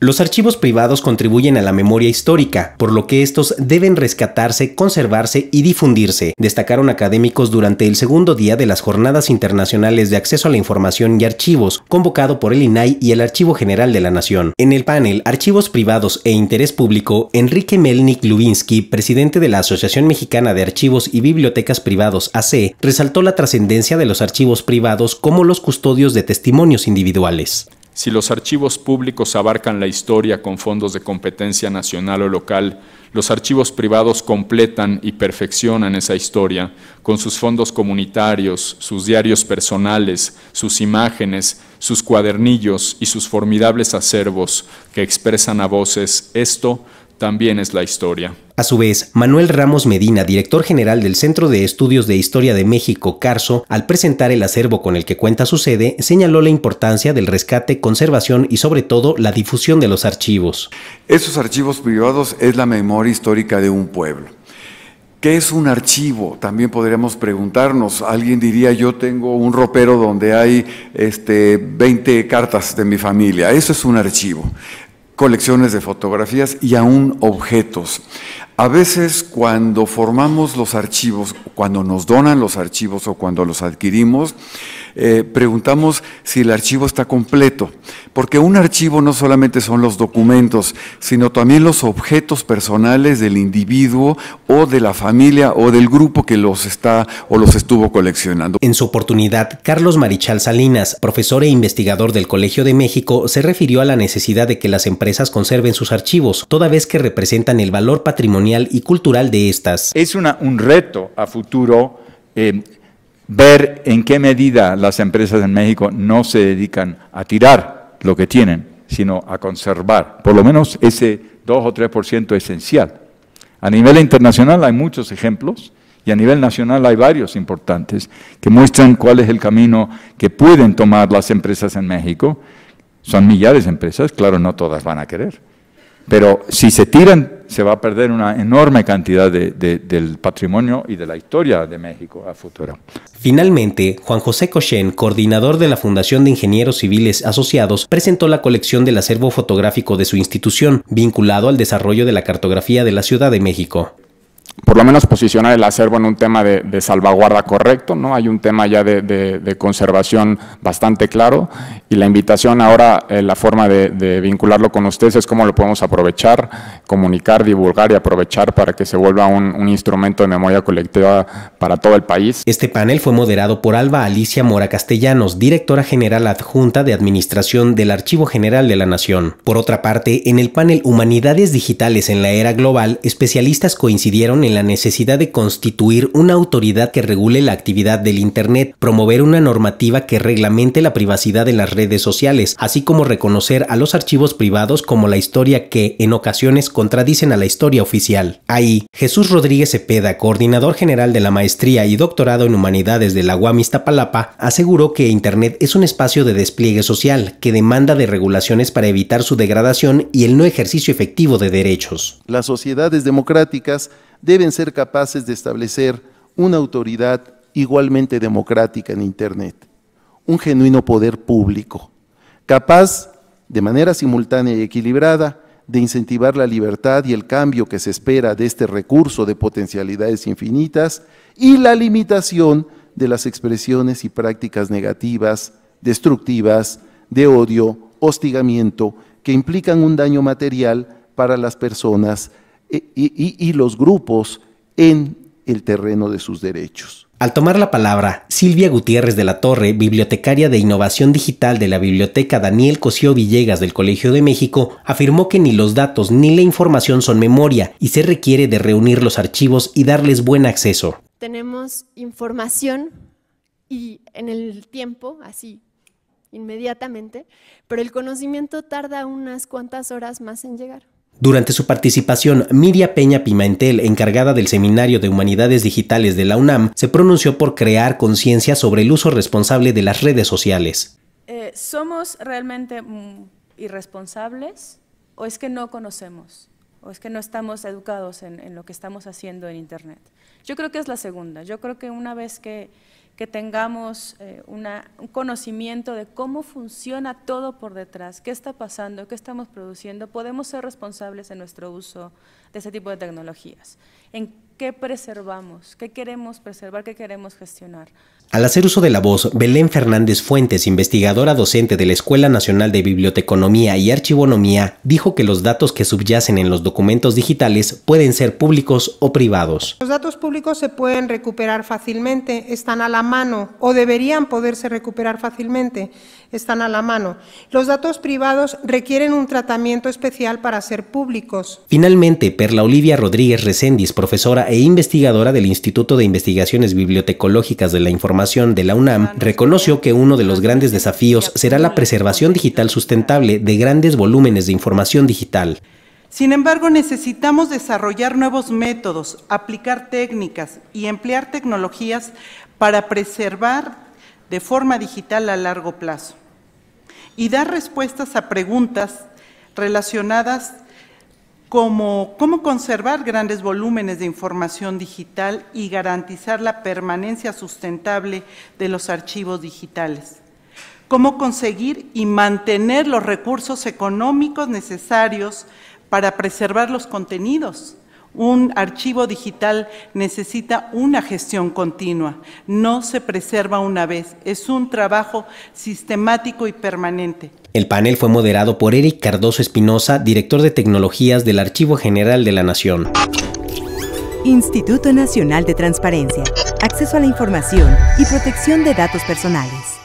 Los archivos privados contribuyen a la memoria histórica, por lo que estos deben rescatarse, conservarse y difundirse, destacaron académicos durante el segundo día de las Jornadas Internacionales de Acceso a la Información y Archivos, convocado por el INAI y el Archivo General de la Nación. En el panel Archivos Privados e Interés Público, Enrique Melnik Lubinsky, presidente de la Asociación Mexicana de Archivos y Bibliotecas Privados AC, resaltó la trascendencia de los archivos privados como los custodios de testimonios individuales. Si los archivos públicos abarcan la historia con fondos de competencia nacional o local, los archivos privados completan y perfeccionan esa historia con sus fondos comunitarios, sus diarios personales, sus imágenes, sus cuadernillos y sus formidables acervos que expresan a voces esto también es la historia. A su vez, Manuel Ramos Medina, director general del Centro de Estudios de Historia de México, Carso, al presentar el acervo con el que cuenta su sede, señaló la importancia del rescate, conservación y sobre todo la difusión de los archivos. Esos archivos privados es la memoria histórica de un pueblo. ¿Qué es un archivo? También podríamos preguntarnos. Alguien diría, yo tengo un ropero donde hay este, 20 cartas de mi familia. Eso es un archivo colecciones de fotografías y aún objetos. A veces cuando formamos los archivos, cuando nos donan los archivos o cuando los adquirimos, eh, preguntamos si el archivo está completo, porque un archivo no solamente son los documentos, sino también los objetos personales del individuo o de la familia o del grupo que los está o los estuvo coleccionando. En su oportunidad, Carlos Marichal Salinas, profesor e investigador del Colegio de México, se refirió a la necesidad de que las empresas conserven sus archivos, toda vez que representan el valor patrimonial y cultural de estas. Es una, un reto a futuro eh, ver en qué medida las empresas en México no se dedican a tirar lo que tienen, sino a conservar, por lo menos ese 2 o 3% esencial. A nivel internacional hay muchos ejemplos y a nivel nacional hay varios importantes que muestran cuál es el camino que pueden tomar las empresas en México. Son millares de empresas, claro, no todas van a querer, pero si se tiran, se va a perder una enorme cantidad del patrimonio y de la historia de México a futuro. Finalmente, Juan José Cochen, coordinador de la Fundación de Ingenieros Civiles Asociados, presentó la colección del acervo fotográfico de su institución, vinculado al desarrollo de la cartografía de la Ciudad de México por lo menos posicionar el acervo en un tema de, salvaguarda correcto, ¿no? Hay un tema ya de, conservación bastante claro y la invitación ahora, eh, la forma de, vincularlo con ustedes es cómo lo podemos aprovechar, comunicar, divulgar y aprovechar para que se vuelva un, un instrumento de memoria colectiva para todo el país. Este panel fue moderado por Alba Alicia Mora Castellanos, directora general adjunta de Administración del Archivo General de la Nación. Por otra parte, en el panel Humanidades Digitales en la Era Global, especialistas coincidieron en la necesidad de constituir una autoridad que regule la actividad del Internet, promover una normativa que reglamente la privacidad de las redes sociales, así como reconocer a los archivos privados como la historia que, en ocasiones, contradicen a la historia oficial. Ahí, Jesús Rodríguez Cepeda, coordinador general de la maestría y doctorado en humanidades de la UAM Iztapalapa, aseguró que Internet es un espacio de despliegue social que demanda de regulaciones para evitar su degradación y el no ejercicio efectivo de derechos. Las sociedades democráticas deben ser capaces de establecer una autoridad igualmente democrática en Internet, un genuino poder público, capaz, de manera simultánea y equilibrada, de incentivar la libertad y el cambio que se espera de este recurso de potencialidades infinitas y la limitación de las expresiones y prácticas negativas, destructivas, de odio, hostigamiento, que implican un daño material para las personas y, los grupos en el terreno de sus derechos. Al tomar la palabra, Silvia Gutiérrez de la Torre, bibliotecaria de Innovación Digital de la Biblioteca Daniel Cosío Villegas del Colegio de México, afirmó que ni los datos ni la información son memoria y se requiere de reunir los archivos y darles buen acceso. Tenemos información y en el tiempo, así, inmediatamente, pero el conocimiento tarda unas cuantas horas más en llegar. Durante su participación, Miria Peña Pimentel, encargada del Seminario de Humanidades Digitales de la UNAM, se pronunció por crear conciencia sobre el uso responsable de las redes sociales. Eh, ¿Somos realmente mm, irresponsables o es que no conocemos? ¿O es que no estamos educados en, en lo que estamos haciendo en Internet? Yo creo que es la segunda. Yo creo que una vez que, que tengamos eh, un conocimiento de cómo funciona todo por detrás, qué está pasando, qué estamos produciendo, podemos ser responsables en nuestro uso de ese tipo de tecnologías qué preservamos, qué queremos preservar, qué queremos gestionar. Al hacer uso de la voz, Belén Fernández Fuentes, investigadora docente de la Escuela Nacional de Biblioteconomía y Archivonomía, dijo que los datos que subyacen en los documentos digitales pueden ser públicos o privados. Los datos públicos se pueden recuperar fácilmente, están a la mano o deberían poderse recuperar fácilmente, están a la mano. Los datos privados requieren un tratamiento especial para ser públicos. Finalmente, Perla Olivia Rodríguez Recendis, profesora e investigadora del Instituto de Investigaciones Bibliotecológicas de la Información de la UNAM, ah, reconoció que uno de los ah, grandes desafíos será la preservación digital sustentable de grandes volúmenes de información digital. Sin embargo, necesitamos desarrollar nuevos métodos, aplicar técnicas y emplear tecnologías para preservar de forma digital a largo plazo y dar respuestas a preguntas relacionadas cómo conservar grandes volúmenes de información digital y garantizar la permanencia sustentable de los archivos digitales, cómo conseguir y mantener los recursos económicos necesarios para preservar los contenidos, un archivo digital necesita una gestión continua, no se preserva una vez, es un trabajo sistemático y permanente. El panel fue moderado por Eric Cardoso Espinosa, director de tecnologías del Archivo General de la Nación. Instituto Nacional de Transparencia, Acceso a la Información y Protección de Datos Personales.